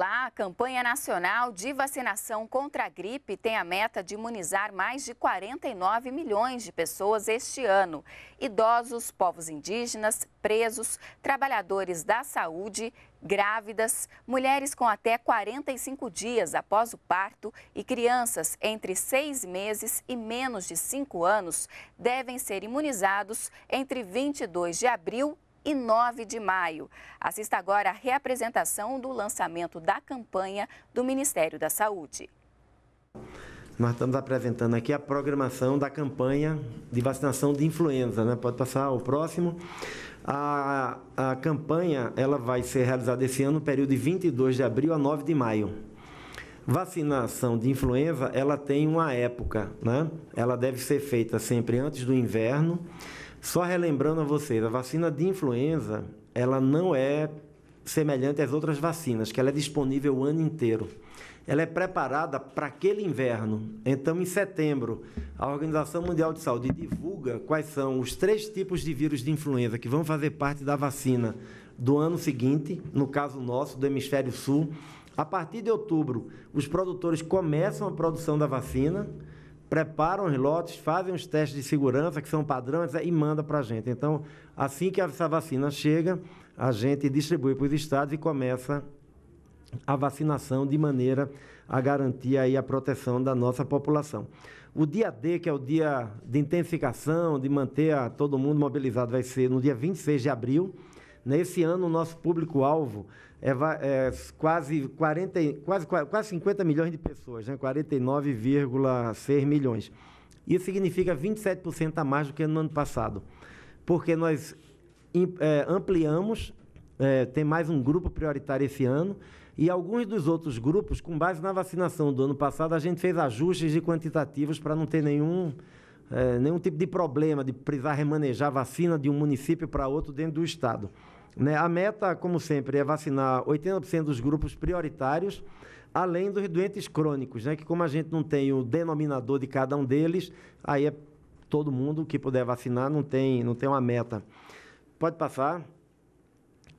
lá, a campanha nacional de vacinação contra a gripe tem a meta de imunizar mais de 49 milhões de pessoas este ano. Idosos, povos indígenas, presos, trabalhadores da saúde, grávidas, mulheres com até 45 dias após o parto e crianças entre 6 meses e menos de 5 anos devem ser imunizados entre 22 de abril e 9 de maio. Assista agora a reapresentação do lançamento da campanha do Ministério da Saúde. Nós estamos apresentando aqui a programação da campanha de vacinação de influenza. Né? Pode passar o próximo. A, a campanha ela vai ser realizada esse ano, no período de 22 de abril a 9 de maio. Vacinação de influenza ela tem uma época, né? ela deve ser feita sempre antes do inverno só relembrando a vocês, a vacina de influenza, ela não é semelhante às outras vacinas, que ela é disponível o ano inteiro. Ela é preparada para aquele inverno. Então, em setembro, a Organização Mundial de Saúde divulga quais são os três tipos de vírus de influenza que vão fazer parte da vacina do ano seguinte, no caso nosso, do hemisfério sul. A partir de outubro, os produtores começam a produção da vacina preparam os lotes, fazem os testes de segurança, que são padrões, e manda para a gente. Então, assim que essa vacina chega, a gente distribui para os estados e começa a vacinação de maneira a garantir aí a proteção da nossa população. O dia D, que é o dia de intensificação, de manter a, todo mundo mobilizado, vai ser no dia 26 de abril. Nesse ano, o nosso público-alvo é, é, quase, 40, quase, quase 50 milhões de pessoas, né? 49,6 milhões. Isso significa 27% a mais do que no ano passado, porque nós é, ampliamos, é, tem mais um grupo prioritário esse ano, e alguns dos outros grupos, com base na vacinação do ano passado, a gente fez ajustes de quantitativos para não ter nenhum, é, nenhum tipo de problema de precisar remanejar vacina de um município para outro dentro do Estado. Né? A meta, como sempre, é vacinar 80% dos grupos prioritários, além dos doentes crônicos, né? que como a gente não tem o denominador de cada um deles, aí é todo mundo que puder vacinar, não tem, não tem uma meta. Pode passar.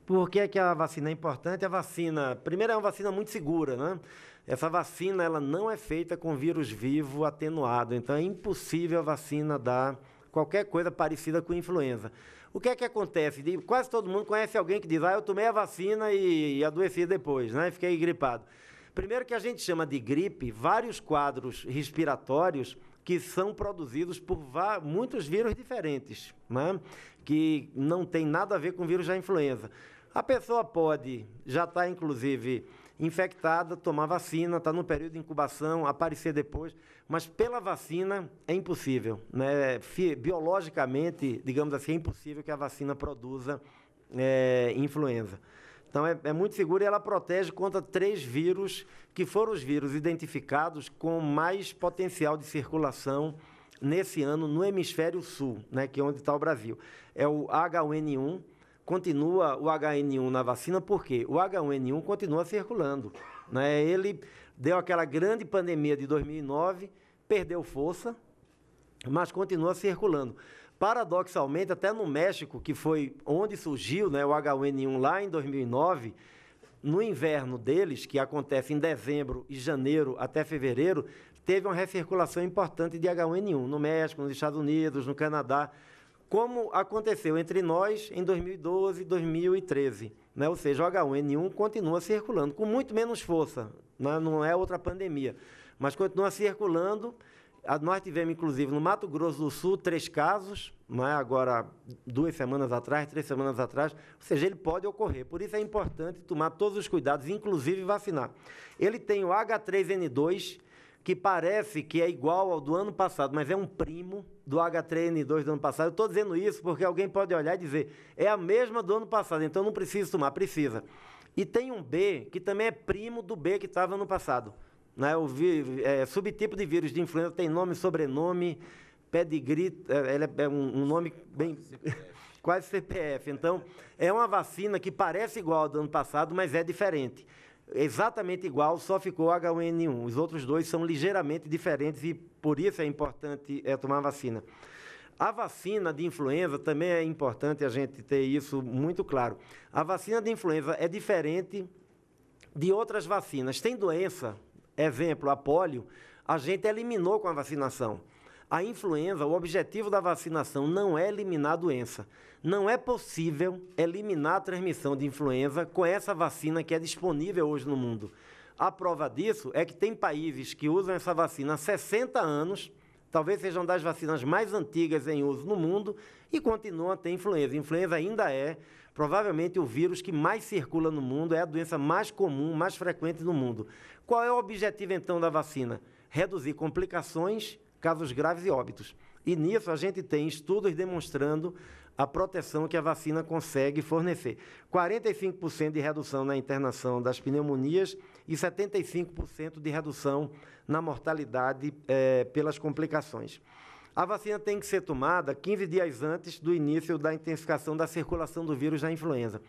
Por que, é que a vacina é importante? A vacina, primeiro, é uma vacina muito segura, né? Essa vacina ela não é feita com vírus vivo atenuado, então é impossível a vacina dar qualquer coisa parecida com influenza. O que é que acontece? quase todo mundo conhece alguém que diz, ah, eu tomei a vacina e, e adoeci depois, né? Fiquei gripado. Primeiro que a gente chama de gripe vários quadros respiratórios que são produzidos por muitos vírus diferentes, né? que não tem nada a ver com o vírus da influenza. A pessoa pode já estar, tá, inclusive, infectada, tomar vacina, está no período de incubação, aparecer depois. Mas pela vacina é impossível. Né? Biologicamente, digamos assim, é impossível que a vacina produza é, influenza. Então é, é, muito segura e ela protege contra três vírus que foram os vírus identificados com mais potencial de circulação nesse ano no hemisfério sul, né, que é onde está o Brasil. É o H1N1, continua o HN1 na vacina, porque o H1N1 continua circulando. Né? Ele deu aquela grande pandemia de 2009, perdeu força, mas continua circulando. Paradoxalmente, até no México, que foi onde surgiu né, o H1N1 lá em 2009, no inverno deles, que acontece em dezembro e janeiro até fevereiro, teve uma recirculação importante de H1N1 no México, nos Estados Unidos, no Canadá como aconteceu entre nós em 2012 e 2013. Né? Ou seja, o H1N1 continua circulando, com muito menos força, né? não é outra pandemia, mas continua circulando. Nós tivemos, inclusive, no Mato Grosso do Sul, três casos, né? agora duas semanas atrás, três semanas atrás, ou seja, ele pode ocorrer. Por isso é importante tomar todos os cuidados, inclusive vacinar. Ele tem o H3N2, que parece que é igual ao do ano passado, mas é um primo do H3N2 do ano passado. Eu estou dizendo isso porque alguém pode olhar e dizer, é a mesma do ano passado, então não precisa tomar, precisa. E tem um B que também é primo do B que estava no passado. Né? O vi, é, subtipo de vírus de influenza tem nome, sobrenome, pedigree, é, é um, um nome bem... quase CPF. Então, é uma vacina que parece igual ao do ano passado, mas é diferente exatamente igual, só ficou H1N1. Os outros dois são ligeiramente diferentes e por isso é importante é, tomar a vacina. A vacina de influenza também é importante a gente ter isso muito claro. A vacina de influenza é diferente de outras vacinas. Tem doença, exemplo, a polio, a gente eliminou com a vacinação. A influenza, o objetivo da vacinação não é eliminar a doença. Não é possível eliminar a transmissão de influenza com essa vacina que é disponível hoje no mundo. A prova disso é que tem países que usam essa vacina há 60 anos, talvez sejam das vacinas mais antigas em uso no mundo, e continuam a ter influenza. influenza ainda é provavelmente o vírus que mais circula no mundo, é a doença mais comum, mais frequente no mundo. Qual é o objetivo então da vacina? Reduzir complicações, casos graves e óbitos. E nisso a gente tem estudos demonstrando a proteção que a vacina consegue fornecer. 45% de redução na internação das pneumonias e 75% de redução na mortalidade é, pelas complicações. A vacina tem que ser tomada 15 dias antes do início da intensificação da circulação do vírus da influenza.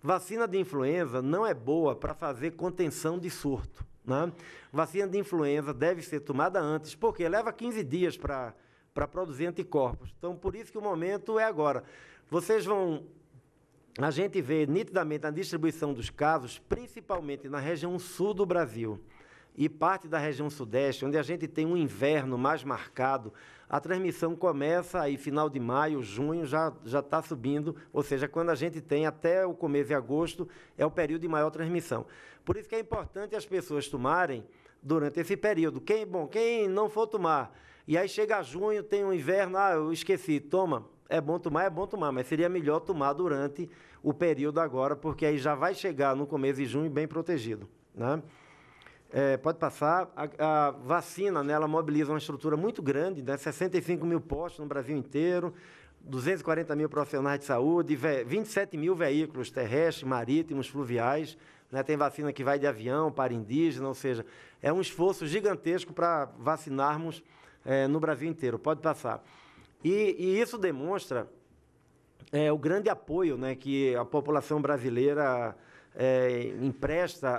Vacina de influenza não é boa para fazer contenção de surto. Né? Vacina de influenza deve ser tomada antes, porque leva 15 dias para para produzir anticorpos. Então, por isso que o momento é agora. Vocês vão. A gente vê nitidamente na distribuição dos casos, principalmente na região sul do Brasil e parte da região sudeste, onde a gente tem um inverno mais marcado, a transmissão começa aí final de maio, junho, já já está subindo, ou seja, quando a gente tem até o começo de agosto é o período de maior transmissão. Por isso que é importante as pessoas tomarem durante esse período. Quem bom, quem não for tomar e aí chega junho, tem um inverno, ah, eu esqueci, toma. É bom tomar, é bom tomar, mas seria melhor tomar durante o período agora, porque aí já vai chegar no começo de junho bem protegido. Né? É, pode passar. A, a, vacina, né, ela mobiliza uma estrutura muito grande, né, 65 mil postos no Brasil inteiro, 240 mil profissionais de saúde, 27 mil veículos terrestres, marítimos, fluviais. Né, tem vacina que vai de avião para indígena, ou seja, é um esforço gigantesco para vacinarmos é, no Brasil inteiro, pode passar. E, e isso demonstra é, o grande apoio né, que a população brasileira é, empresta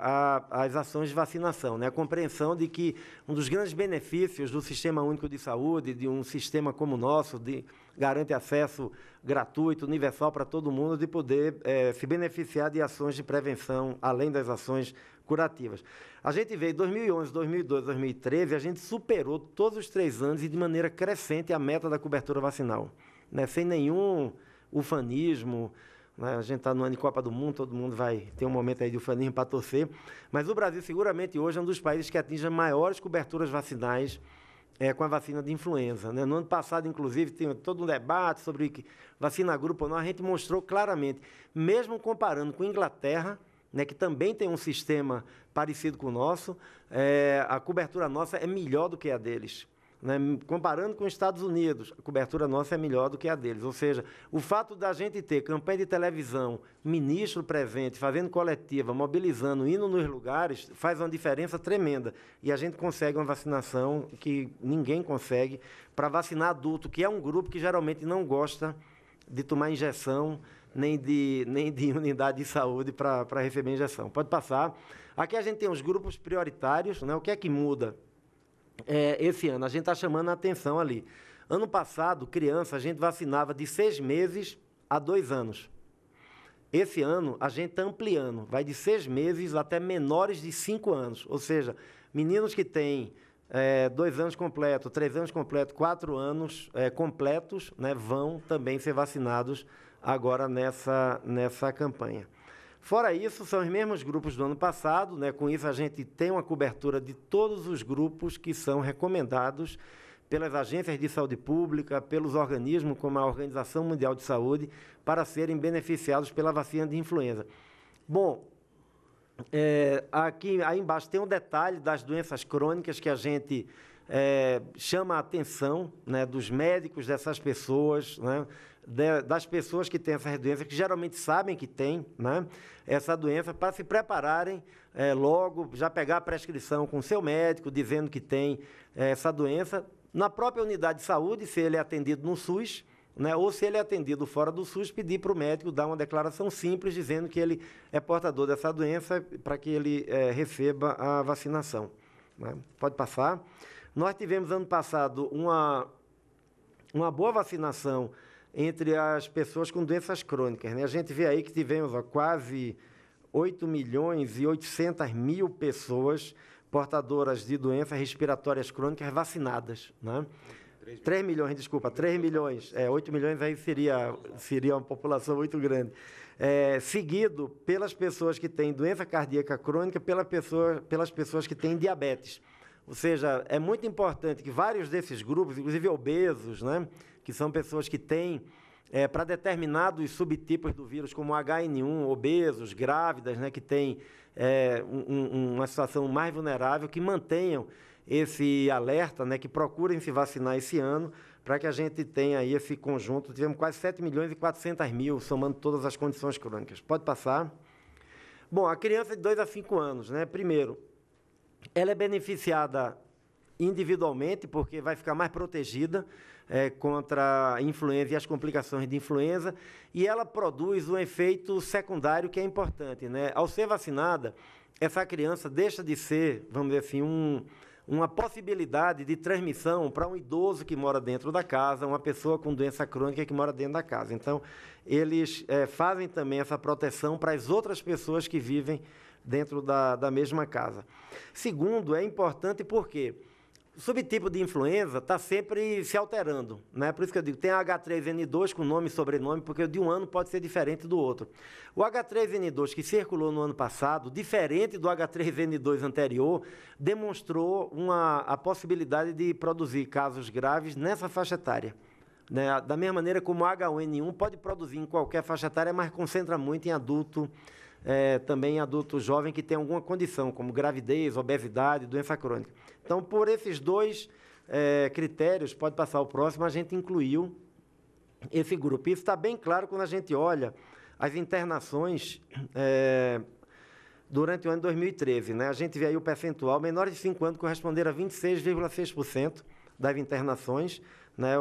às ações de vacinação, né? a compreensão de que um dos grandes benefícios do Sistema Único de Saúde, de um sistema como o nosso, de garante acesso gratuito, universal para todo mundo, de poder é, se beneficiar de ações de prevenção, além das ações curativas. A gente veio em 2011, 2012, 2013, a gente superou todos os três anos e de maneira crescente a meta da cobertura vacinal, né? sem nenhum ufanismo. Né? A gente está no ano de Copa do Mundo, todo mundo vai ter um momento aí de ufanismo para torcer. Mas o Brasil, seguramente, hoje é um dos países que atinge as maiores coberturas vacinais é, com a vacina de influenza. Né? No ano passado, inclusive, tinha todo um debate sobre que vacina grupo ou não, a gente mostrou claramente, mesmo comparando com a Inglaterra, né, que também tem um sistema parecido com o nosso, é, a cobertura nossa é melhor do que a deles. Né? Comparando com os Estados Unidos, a cobertura nossa é melhor do que a deles. Ou seja, o fato da gente ter campanha de televisão, ministro presente, fazendo coletiva, mobilizando, indo nos lugares, faz uma diferença tremenda. E a gente consegue uma vacinação que ninguém consegue para vacinar adulto, que é um grupo que geralmente não gosta de tomar injeção nem de, nem de unidade de saúde para receber injeção. Pode passar. Aqui a gente tem os grupos prioritários, né? o que é que muda? é, esse ano. A gente está chamando a atenção ali. Ano passado, criança, a gente vacinava de seis meses a dois anos. Esse ano, a gente está ampliando. Vai de seis meses até menores de cinco anos. Ou seja, meninos que têm é, dois anos completo, três anos completo, quatro anos é, completos, né, vão também ser vacinados agora nessa, nessa campanha. Fora isso, são os mesmos grupos do ano passado, né? com isso a gente tem uma cobertura de todos os grupos que são recomendados pelas agências de saúde pública, pelos organismos como a Organização Mundial de Saúde, para serem beneficiados pela vacina de influenza. Bom, é, aqui aí embaixo tem um detalhe das doenças crônicas que a gente é, chama a atenção né, dos médicos dessas pessoas, né, de, das pessoas que têm essas doenças, que geralmente sabem que têm né, essa doença, para se prepararem é, logo, já pegar a prescrição com o seu médico, dizendo que tem é, essa doença, na própria unidade de saúde, se ele é atendido no SUS, né, ou se ele é atendido fora do SUS, pedir para o médico dar uma declaração simples dizendo que ele é portador dessa doença para que ele é, receba a vacinação. Né. Pode passar. Nós tivemos ano passado uma, uma boa vacinação entre as pessoas com doenças crônicas. Né? A gente vê aí que tivemos ó, quase 8 milhões e 800 mil pessoas portadoras de doenças respiratórias crônicas vacinadas. Né? 3, milhões, desculpa, 3 milhões. É, 8 milhões aí seria, seria uma população muito grande. É, seguido pelas pessoas que têm doença cardíaca crônica, pela pessoa, pelas pessoas que têm diabetes. Ou seja, é muito importante que vários desses grupos, inclusive obesos, né, que são pessoas que têm é, para determinados subtipos do vírus, como HN1, obesos, grávidas, né, que têm é, um, uma situação mais vulnerável, que mantenham esse alerta, né, que procurem se vacinar esse ano, para que a gente tenha aí esse conjunto. Tivemos quase 7 milhões e 400 mil, somando todas as condições crônicas. Pode passar. Bom, a criança de 2 a 5 anos, né? Primeiro, ela é beneficiada individualmente, porque vai ficar mais protegida é, contra a influenza e as complicações de influenza, e ela produz um efeito secundário que é importante. Né? Ao ser vacinada, essa criança deixa de ser, vamos dizer assim, um, uma possibilidade de transmissão para um idoso que mora dentro da casa, uma pessoa com doença crônica que mora dentro da casa. Então, eles é, fazem também essa proteção para as outras pessoas que vivem dentro da, da mesma casa. Segundo, é importante porque o subtipo de influenza está sempre se alterando. Né? Por isso que eu digo, tem H3N2 com nome e sobrenome, porque de um ano pode ser diferente do outro. O H3N2 que circulou no ano passado, diferente do H3N2 anterior, demonstrou uma, a possibilidade de produzir casos graves nessa faixa etária. Né? Da mesma maneira como o H1N1 pode produzir em qualquer faixa etária, mas concentra muito em adulto é, também adulto jovem que tem alguma condição, como gravidez, obesidade, doença crônica. Então, por esses dois é, critérios, pode passar o próximo, a gente incluiu esse grupo. Isso está bem claro quando a gente olha as internações é, durante o ano de 2013. Né? A gente vê aí o percentual, menores de 5 anos corresponderam a 26,6% das internações, né?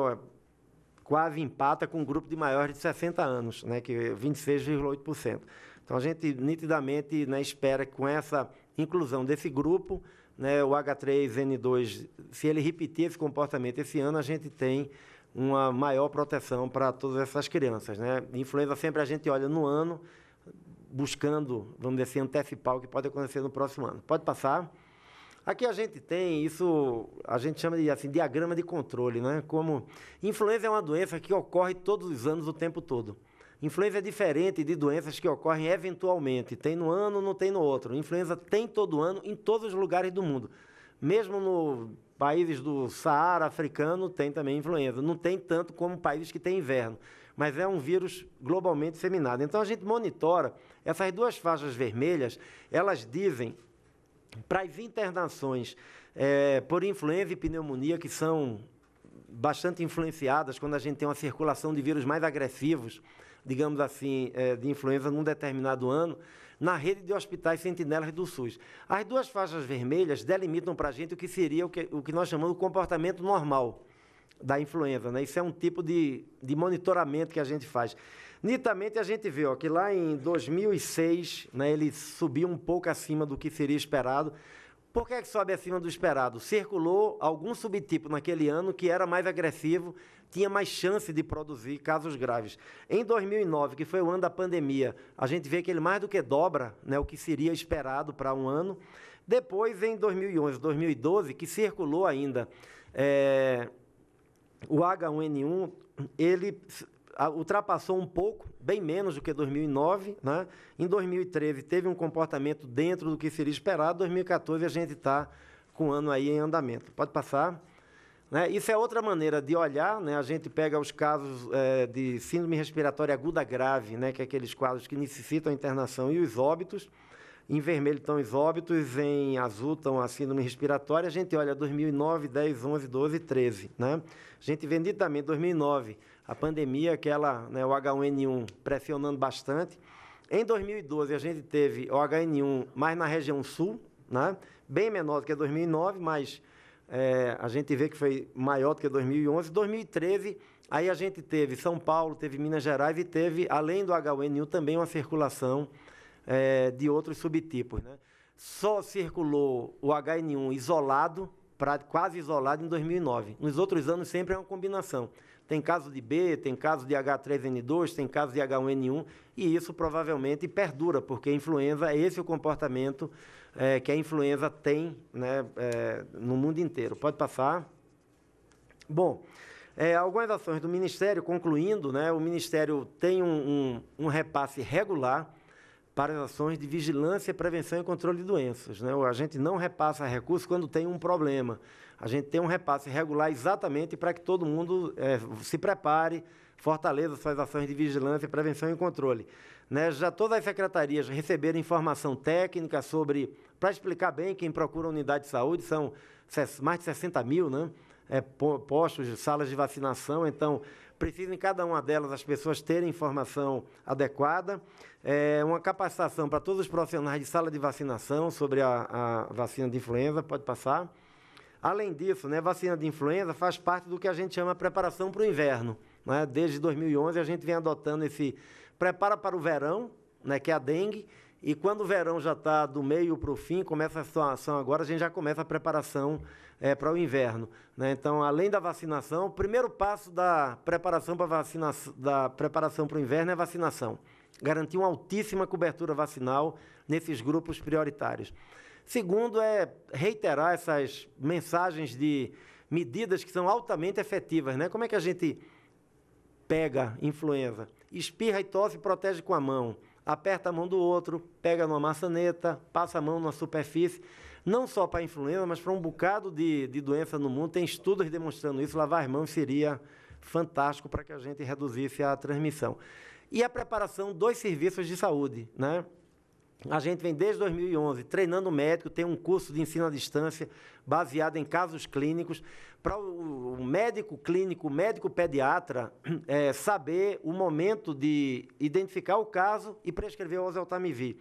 quase empata com um grupo de maiores de 60 anos, né, que 26,8%. É então a gente nitidamente né, espera que com essa inclusão desse grupo, né, o H3N2, se ele repetir esse comportamento esse ano, a gente tem uma maior proteção para todas essas crianças. Né? Influenza sempre a gente olha no ano, buscando, vamos dizer assim, antecipar o que pode acontecer no próximo ano. Pode passar. Aqui a gente tem isso, a gente chama de assim, diagrama de controle, né? Como influenza é uma doença que ocorre todos os anos o tempo todo. Influenza é diferente de doenças que ocorrem eventualmente. Tem no ano, não tem no outro. Influenza tem todo ano em todos os lugares do mundo. Mesmo no países do Saara africano tem também influenza. Não tem tanto como países que têm inverno, mas é um vírus globalmente disseminado. Então a gente monitora essas duas faixas vermelhas, elas dizem para as internações é, por influenza e pneumonia, que são bastante influenciadas quando a gente tem uma circulação de vírus mais agressivos, digamos assim, é, de influenza num determinado ano, na rede de hospitais sentinelas do SUS. As duas faixas vermelhas delimitam para a gente o que seria o que, o que nós chamamos de comportamento normal da influenza. Né? Isso é um tipo de, de monitoramento que a gente faz. Nitamente a gente vê ó, que lá em 2006 né, ele subiu um pouco acima do que seria esperado. Por que, é que sobe acima do esperado? Circulou algum subtipo naquele ano que era mais agressivo, tinha mais chance de produzir casos graves. Em 2009, que foi o ano da pandemia, a gente vê que ele mais do que dobra né, o que seria esperado para um ano. Depois, em 2011, 2012, que circulou ainda é, o H1N1, ele ultrapassou um pouco, bem menos do que 2009. Né? Em 2013 teve um comportamento dentro do que seria esperado, 2014 a gente está com o ano aí em andamento. Pode passar. Né? Isso é outra maneira de olhar, né? a gente pega os casos é, de síndrome respiratória aguda grave, né? que é aqueles quadros que necessitam internação, e os óbitos. Em vermelho estão os óbitos, em azul estão a síndrome respiratória. A gente olha 2009, 10, 11, 12 e 13. Né? A gente vê nitidamente 2009 a pandemia, aquela, né, o H1N1 pressionando bastante. Em 2012, a gente teve o HN1 mais na região sul, né? bem menor do que 2009, mas é, a gente vê que foi maior do que 2011. 2013, aí a gente teve São Paulo, teve Minas Gerais e teve, além do H1N1, também uma circulação é, de outros subtipos. Né? Só circulou o HN1 isolado, pra, quase isolado, em 2009. Nos outros anos, sempre é uma combinação. Tem caso de B, tem caso de H3N2, tem caso de H1N1, e isso provavelmente perdura, porque a influenza, é esse é o comportamento é, que a influenza tem né, é, no mundo inteiro. Pode passar. Bom, é, algumas ações do Ministério, concluindo, né, o Ministério tem um, um, um repasse regular para as ações de vigilância, prevenção e controle de doenças. Né? A gente não repassa recursos quando tem um problema. A gente tem um repasse regular exatamente para que todo mundo é, se prepare, fortaleça suas ações de vigilância, prevenção e controle. Né? Já todas as secretarias receberam informação técnica sobre, para explicar bem, quem procura unidade de saúde, são mais de 60 mil, né? É, postos, salas de vacinação. Então, Precisa em cada uma delas as pessoas terem informação adequada, é, uma capacitação para todos os profissionais de sala de vacinação sobre a, a vacina de influenza, pode passar. Além disso, né, vacina de influenza faz parte do que a gente chama de preparação para o inverno. Né? Desde 2011 a gente vem adotando esse prepara para o verão, né, que é a dengue, e quando o verão já está do meio para o fim, começa a situação agora, a gente já começa a preparação é, para o inverno. Né? Então, além da vacinação, o primeiro passo da preparação para vacina, da preparação para o inverno é a vacinação. Garantir uma altíssima cobertura vacinal nesses grupos prioritários. Segundo é reiterar essas mensagens de medidas que são altamente efetivas. Né? Como é que a gente pega influenza? Espirra e tosse protege com a mão aperta a mão do outro, pega numa maçaneta, passa a mão numa superfície, não só para influenza, mas para um bocado de, de doença no mundo. Tem estudos demonstrando isso. Lavar as mãos seria fantástico para que a gente reduzisse a transmissão. E a preparação dos serviços de saúde, né? A gente vem desde 2011 treinando médico, tem um curso de ensino à distância baseado em casos clínicos, para o médico clínico, médico pediatra, é, saber o momento de identificar o caso e prescrever o oseltamivir.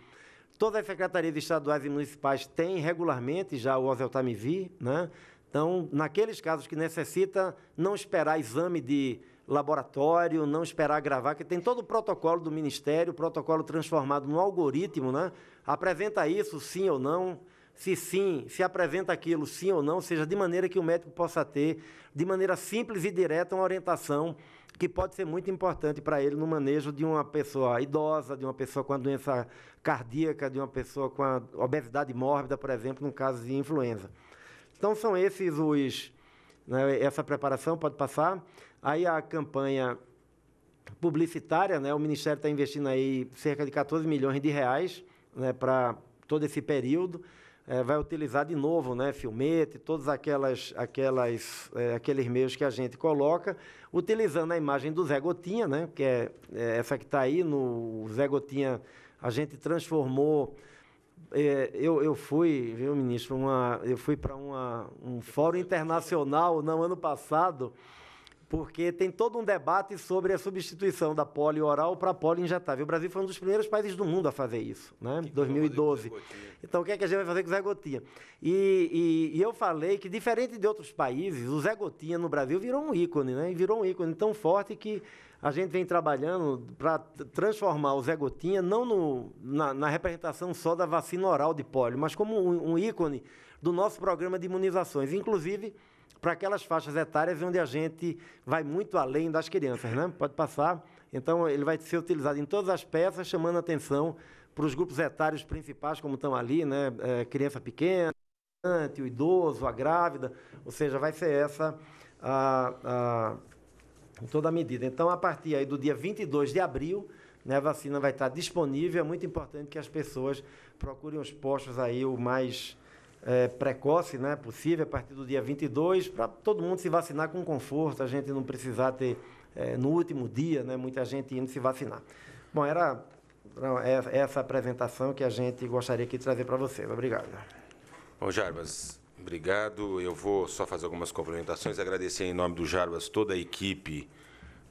Todas as secretarias estaduais e municipais têm regularmente já o oseltamivir, né? Então, naqueles casos que necessita não esperar exame de laboratório, não esperar gravar, que tem todo o protocolo do Ministério, protocolo transformado no algoritmo, né? Apresenta isso, sim ou não. Se sim, se apresenta aquilo, sim ou não, seja de maneira que o médico possa ter, de maneira simples e direta, uma orientação que pode ser muito importante para ele no manejo de uma pessoa idosa, de uma pessoa com a doença cardíaca, de uma pessoa com a obesidade mórbida, por exemplo, no caso de influenza. Então são esses os né, essa preparação pode passar. Aí a campanha publicitária, né? O Ministério está investindo aí cerca de 14 milhões de reais, né? Para todo esse período. É, vai utilizar de novo, né, filmete, todos aquelas, aquelas, é, aqueles meios que a gente coloca, utilizando a imagem do Zé Gotinha, né, que é, é essa que está aí no Zé Gotinha, a gente transformou. É, eu, eu fui, viu, ministro, uma, eu fui para um fórum internacional, não, ano passado, porque tem todo um debate sobre a substituição da poli oral para a poli injetável. O Brasil foi um dos primeiros países do mundo a fazer isso, né? Que 2012. Então, o que é que a gente vai fazer com o Zé Gotinha? E, e, e, eu falei que, diferente de outros países, o Zé Gotinha no Brasil virou um ícone, né? E virou um ícone tão forte que a gente vem trabalhando para transformar o Zé Gotinha não no, na, na, representação só da vacina oral de pólio, mas como um, um ícone do nosso programa de imunizações. Inclusive para aquelas faixas etárias onde a gente vai muito além das crianças, né? Pode passar. Então, ele vai ser utilizado em todas as peças, chamando atenção para os grupos etários principais, como estão ali, né? É, criança pequena, o idoso, a grávida, ou seja, vai ser essa a, a, toda a medida. Então, a partir aí do dia 22 de abril, né, a vacina vai estar disponível. É muito importante que as pessoas procurem os postos aí o mais é, precoce, né, possível, a partir do dia 22, para todo mundo se vacinar com conforto, a gente não precisar ter, é, no último dia, né, muita gente indo se vacinar. Bom, era é, essa apresentação que a gente gostaria aqui de trazer para vocês. Obrigado. Bom, Jarbas, obrigado. Eu vou só fazer algumas complementações. Agradecer em nome do Jarbas toda a equipe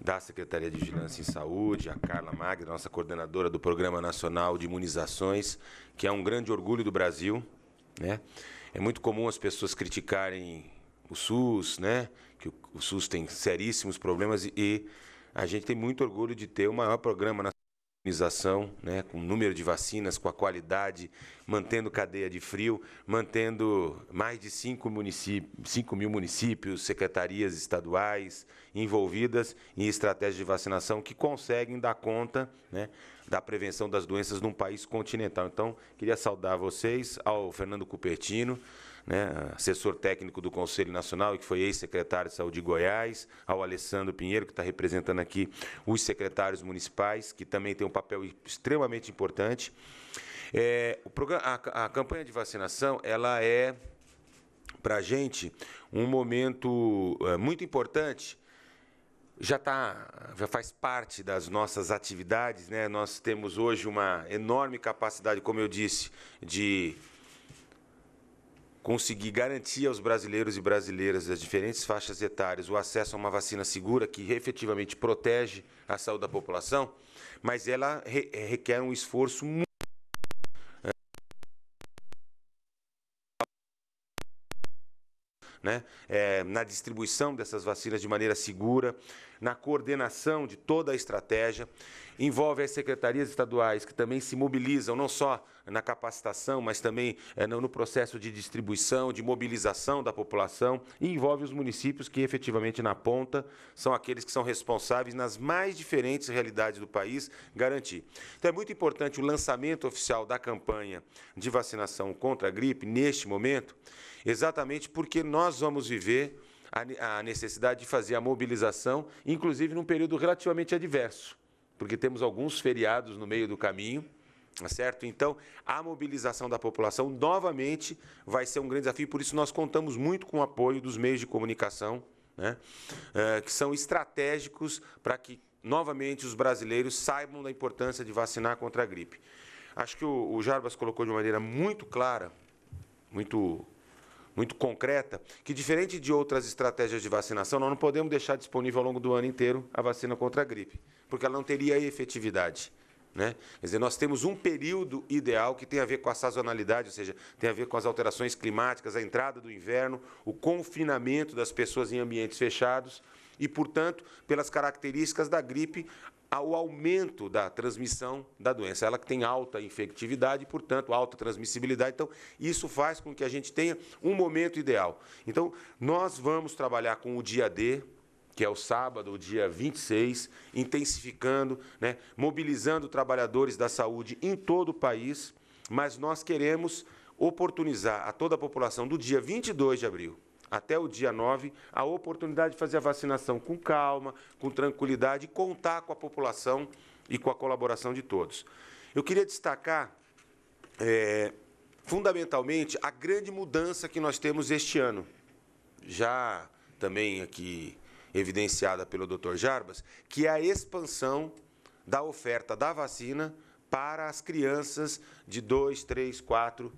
da Secretaria de Vigilância em Saúde, a Carla Magda, nossa coordenadora do Programa Nacional de Imunizações, que é um grande orgulho do Brasil. Né? É muito comum as pessoas criticarem o SUS, né? que o, SUS tem seríssimos problemas e, a gente tem muito orgulho de ter o maior programa na imunização, né? com o número de vacinas, com a qualidade, mantendo cadeia de frio, mantendo mais de 5, municípios, 5 mil municípios, secretarias estaduais envolvidas em estratégias de vacinação que conseguem dar conta né? da prevenção das doenças num país continental. Então, queria saudar vocês, ao Fernando Cupertino, né, assessor técnico do Conselho Nacional e que foi ex-secretário de Saúde de Goiás, ao Alessandro Pinheiro, que está representando aqui os secretários municipais, que também tem um papel extremamente importante. É, o programa, a, a campanha de vacinação, ela é, para a gente, um momento é, muito importante já tá, já faz parte das nossas atividades, né? Nós temos hoje uma enorme capacidade, como eu disse, de conseguir garantir aos brasileiros e brasileiras das diferentes faixas etárias o acesso a uma vacina segura que efetivamente protege a saúde da população, mas ela requer um esforço muito né? É, na distribuição dessas vacinas de maneira segura na coordenação de toda a estratégia, envolve as secretarias estaduais que também se mobilizam, não só na capacitação, mas também é, no processo de distribuição, de mobilização da população, e envolve os municípios que efetivamente na ponta são aqueles que são responsáveis nas mais diferentes realidades do país garantir. Então é muito importante o lançamento oficial da campanha de vacinação contra a gripe neste momento, exatamente porque nós vamos viver a, necessidade de fazer a mobilização, inclusive num período relativamente adverso, porque temos alguns feriados no meio do caminho tá certo? Então, a mobilização da população novamente vai ser um grande desafio, por isso nós contamos muito com o apoio dos meios de comunicação, né? É, que são estratégicos para que novamente os brasileiros saibam da importância de vacinar contra a gripe. Acho que o, o Jarbas colocou de maneira muito clara, muito muito concreta, que diferente de outras estratégias de vacinação, nós não podemos deixar disponível ao longo do ano inteiro a vacina contra a gripe, porque ela não teria efetividade. Né? Quer dizer, nós temos um período ideal que tem a ver com a sazonalidade, ou seja, tem a ver com as alterações climáticas, a entrada do inverno, o confinamento das pessoas em ambientes fechados e, portanto, pelas características da gripe, ao aumento da transmissão da doença. Ela que tem alta infectividade, portanto, alta transmissibilidade. Então, isso faz com que a gente tenha um momento ideal. Então, nós vamos trabalhar com o dia D, que é o sábado, o dia 26, intensificando, né, mobilizando trabalhadores da saúde em todo o país, mas nós queremos oportunizar a toda a população do dia 22 de abril até o dia 9, a oportunidade de fazer a vacinação com calma, com tranquilidade, contar com a população e com a colaboração de todos. Eu queria destacar, é, fundamentalmente, a grande mudança que nós temos este ano, já também aqui evidenciada pelo Dr. Jarbas, que é a expansão da oferta da vacina para as crianças de 2, 3, 4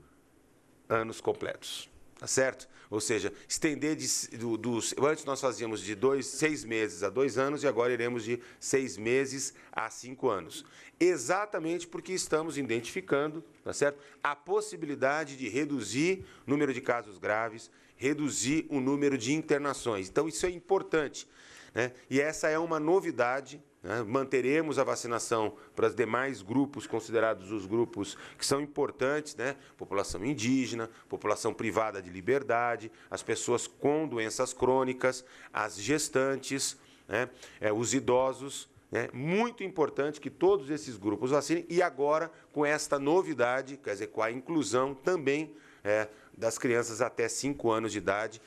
anos completos. Tá certo? Ou seja, estender de, do, dos. Antes nós fazíamos de dois, seis meses a dois anos e agora iremos de seis meses a cinco anos. Exatamente porque estamos identificando, tá certo? A possibilidade de reduzir o número de casos graves, reduzir o número de internações. Então, isso é importante. Né? E essa é uma novidade né? Manteremos a vacinação para os demais grupos considerados os grupos que são importantes, né? população indígena, população privada de liberdade, as pessoas com doenças crônicas, as gestantes, né? É, os idosos. Né? Muito importante que todos esses grupos vacinem e agora com esta novidade, quer dizer, com a inclusão também é, das crianças até 5 anos de idade,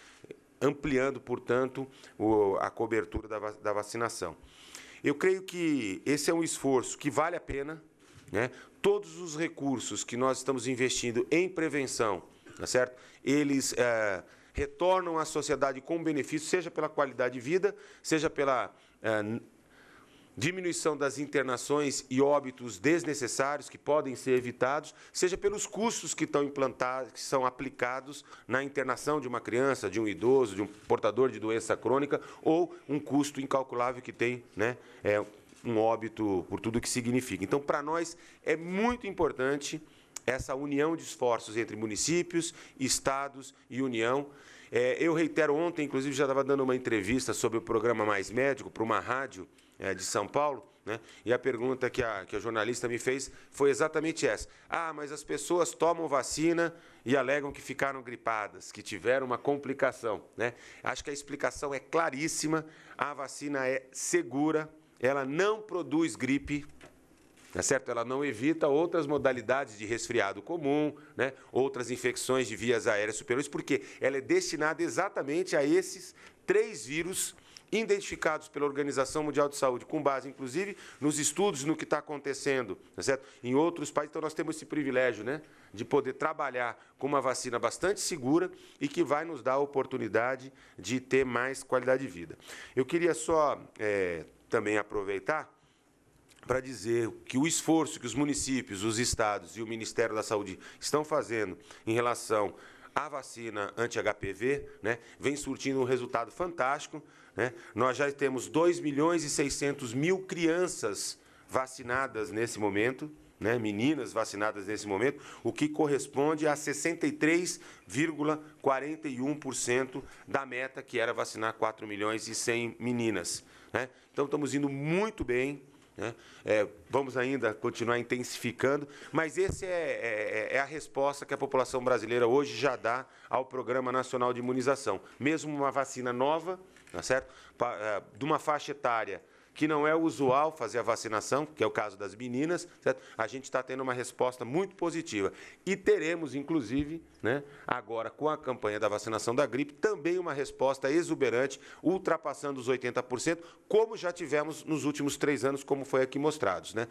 ampliando, portanto, o, a cobertura da, da vacinação. Eu creio que esse é um esforço que vale a pena. Né? Todos os recursos que nós estamos investindo em prevenção, tá certo? eles é, retornam à sociedade com benefício, seja pela qualidade de vida, seja pela é, diminuição das internações e óbitos desnecessários que podem ser evitados, seja pelos custos que estão implantados, que são aplicados na internação de uma criança, de um idoso, de um portador de doença crônica, ou um custo incalculável que tem, né, é, um óbito por tudo o que significa. Então, para nós é muito importante essa união de esforços entre municípios, estados e União. É, eu reitero ontem, inclusive, já estava dando uma entrevista sobre o programa Mais Médico para uma rádio é, de São Paulo, né? E a pergunta que a, que a jornalista me fez foi exatamente essa. Ah, mas as pessoas tomam vacina e alegam que ficaram gripadas, que tiveram uma complicação. Né? Acho que a explicação é claríssima: a vacina é segura, ela não produz gripe. Tá certo? Ela não evita outras modalidades de resfriado comum, né? outras infecções de vias aéreas superiores, porque ela é destinada exatamente a esses três vírus identificados pela Organização Mundial de Saúde, com base, inclusive, nos estudos, no que está acontecendo, tá certo? Em outros países, então nós temos esse privilégio, né? De poder trabalhar com uma vacina bastante segura e que vai nos dar a oportunidade de ter mais qualidade de vida. Eu queria só é, também aproveitar para dizer que o esforço que os municípios, os estados e o Ministério da Saúde estão fazendo em relação a vacina anti-HPV né, vem surtindo um resultado fantástico. Né? Nós já temos 2 milhões e 600 mil crianças vacinadas nesse momento, né, meninas vacinadas nesse momento, o que corresponde a 63,41% da meta que era vacinar 4 milhões e 100 meninas. Né? Então estamos indo muito bem, né? É, vamos ainda continuar intensificando, mas essa é, é, é, a resposta que a população brasileira hoje já dá ao Programa Nacional de Imunização. Mesmo uma vacina nova, tá certo? É, de uma faixa etária que não é usual fazer a vacinação, que é o caso das meninas, certo? a gente está tendo uma resposta muito positiva. E teremos, inclusive, né, agora com a campanha da vacinação da gripe, também uma resposta exuberante, ultrapassando os 80%, como já tivemos nos últimos três anos, como foi aqui mostrados. Né?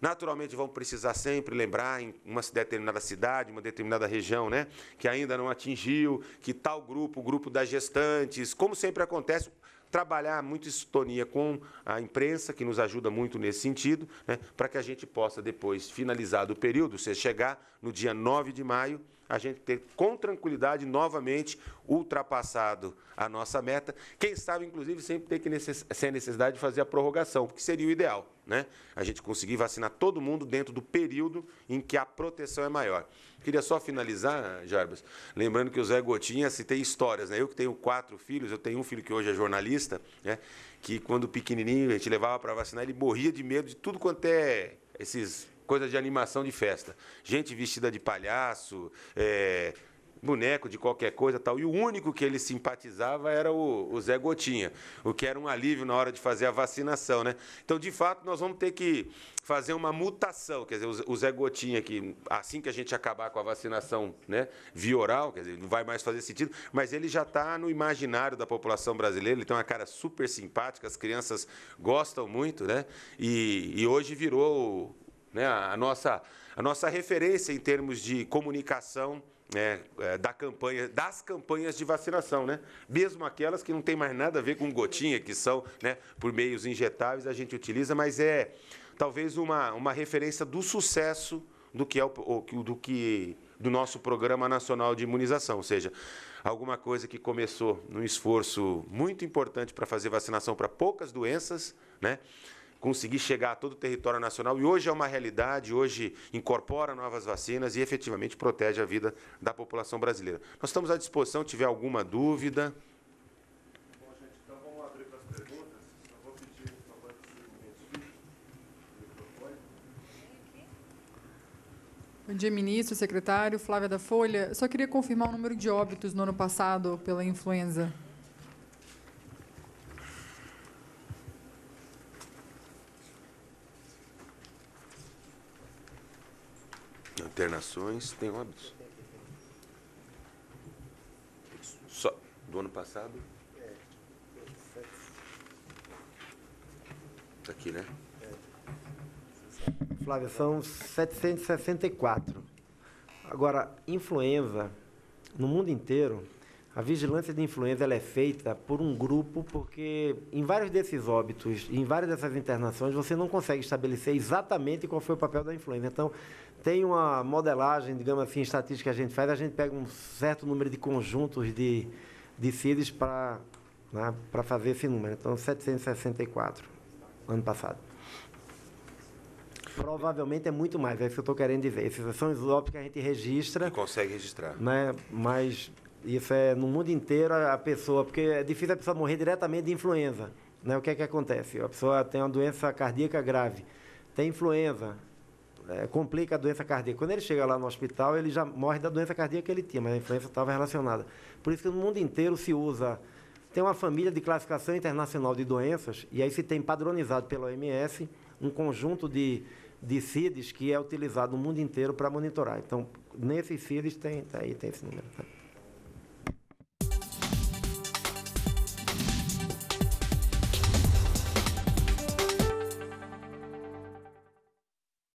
Naturalmente, vão precisar sempre lembrar em uma determinada cidade, uma determinada região, né, que ainda não atingiu, que tal grupo, o grupo das gestantes, como sempre acontece, trabalhar muito em sintonia com a imprensa, que nos ajuda muito nesse sentido, né, para que a gente possa, depois, finalizado o período, se chegar no dia 9 de maio, a gente ter com tranquilidade novamente ultrapassado a nossa meta. Quem sabe, inclusive, sempre ter que necess... sem a necessidade de fazer a prorrogação, porque seria o ideal, né? A gente conseguir vacinar todo mundo dentro do período em que a proteção é maior. Queria só finalizar, Jarbas, lembrando que o Zé Gotinha citei histórias, né? Eu que tenho quatro filhos, eu tenho um filho que hoje é jornalista, né? Que quando pequenininho a gente levava para vacinar, ele morria de medo de tudo quanto é esses coisa de animação de festa. Gente vestida de palhaço, é, boneco de qualquer coisa tal. E o único que ele simpatizava era o, o, Zé Gotinha, o que era um alívio na hora de fazer a vacinação, né? Então, de fato, nós vamos ter que fazer uma mutação. Quer dizer, o Zé Gotinha, que assim que a gente acabar com a vacinação né, via oral, quer dizer, não vai mais fazer sentido, mas ele já está no imaginário da população brasileira, ele tem uma cara super simpática, as crianças gostam muito, né? E, e hoje virou né? a, nossa, a nossa referência em termos de comunicação né, é, da campanha, das campanhas de vacinação, né? Mesmo aquelas que não tem mais nada a ver com gotinha, que são né, por meios injetáveis, a gente utiliza, mas é talvez uma, uma referência do sucesso do que é o, do que do nosso Programa Nacional de Imunização, ou seja, alguma coisa que começou num esforço muito importante para fazer vacinação para poucas doenças, né? conseguir chegar a todo o território nacional. E hoje é uma realidade, hoje incorpora novas vacinas e efetivamente protege a vida da população brasileira. Nós estamos à disposição, tiver alguma dúvida. Bom dia, ministro, secretário. Flávia da Folha. Só queria confirmar o número de óbitos no ano passado pela influenza. internações, tem óbitos. Só do ano passado? está aqui, né? Flávia, são 764. Agora, influenza, no mundo inteiro, a vigilância de influenza é feita por um grupo, porque em vários desses óbitos, em várias dessas internações, você não consegue estabelecer exatamente qual foi o papel da influenza. Então, tem uma modelagem, digamos assim, estatística que a gente faz, a gente pega um certo número de conjuntos de, de CIDs para né, fazer esse número. Então, 764, ano passado. Provavelmente é muito mais, é isso que eu estou querendo dizer. Esses são os óbitos que a gente registra. E consegue registrar. Né, mas isso é no mundo inteiro a pessoa, porque é difícil a pessoa morrer diretamente de influenza. Né? O que é que acontece? A pessoa tem uma doença cardíaca grave, tem influenza, é, complica a doença cardíaca. Quando ele chega lá no hospital, ele já morre da doença cardíaca que ele tinha, mas a influenza estava relacionada. Por isso que no mundo inteiro se usa. Tem uma família de classificação internacional de doenças, e aí se tem padronizado pela OMS um conjunto de, de CIDs que é utilizado no mundo inteiro para monitorar. Então, nesses CIDs tem, tá aí, tem esse número. Tá?